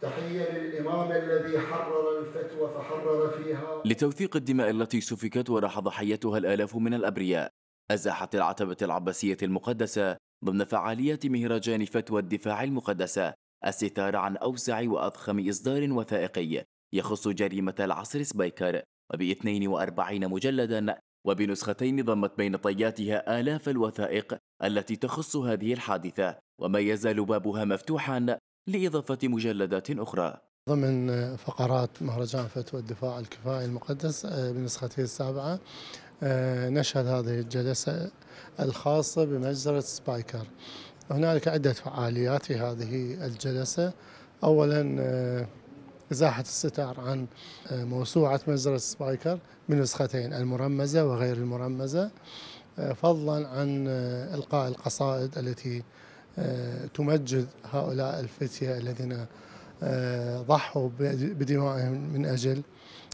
تحية للإمام الذي حرر الفتوى فحرر فيها لتوثيق الدماء التي سفكت وراح ضحيتها الآلاف من الأبرياء أزاحت العتبة العباسية المقدسة ضمن فعاليات مهرجان فتوى الدفاع المقدسة الستار عن أوسع وأضخم إصدار وثائقي يخص جريمة العصر سبايكر وب 42 مجلدا وبنسختين ضمت بين طياتها آلاف الوثائق التي تخص هذه الحادثة وما يزال بابها مفتوحا لإضافة مجلدات أخرى ضمن فقرات مهرجان فتوى الدفاع الكفائي المقدس آه، بنسخته السابعة آه، نشهد هذه الجلسة الخاصة بمجزرة سبايكر هنالك عدة فعاليات في هذه الجلسة أولا آه، إزاحة الستار عن موسوعة مجزرة سبايكر بنسختين المرمزة وغير المرمزة فضلا عن إلقاء القصائد التي تمجد هؤلاء الفتية الذين آه، ضحوا بدمائهم من أجل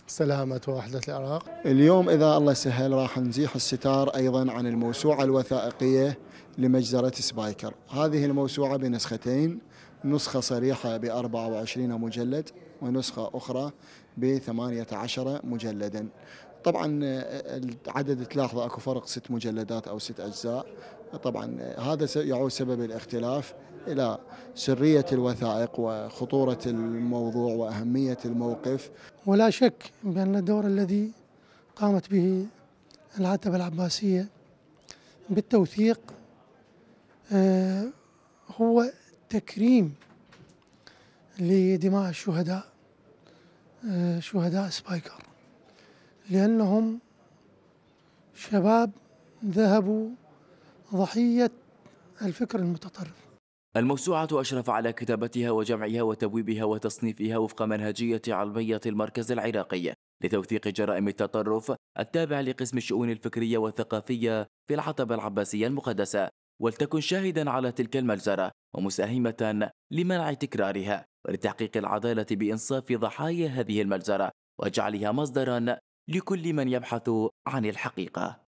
سلامة وحدة العراق اليوم إذا الله سهل راح نزيح الستار أيضا عن الموسوعة الوثائقية لمجزرة سبايكر هذه الموسوعة بنسختين نسخة صريحة ب 24 مجلد ونسخة أخرى ب 18 مجلدا طبعا آه، آه، العدد تلاحظه اكو فرق ست مجلدات او ست اجزاء طبعا آه، هذا يعود سبب الاختلاف الى سريه الوثائق وخطوره الموضوع واهميه الموقف ولا شك بان الدور الذي قامت به العتبه العباسيه بالتوثيق هو تكريم لدماء الشهداء شهداء سبايكر لأنهم شباب ذهبوا ضحية الفكر المتطرف الموسوعة أشرف على كتابتها وجمعها وتبويبها وتصنيفها وفق منهجية علمية المركز العراقي لتوثيق جرائم التطرف التابع لقسم الشؤون الفكرية والثقافية في العتبة العباسية المقدسة ولتكن شاهدا على تلك المجزرة ومساهمة لمنع تكرارها ولتحقيق العدالة بإنصاف ضحايا هذه المجزرة وجعلها مصدرا لكل من يبحث عن الحقيقه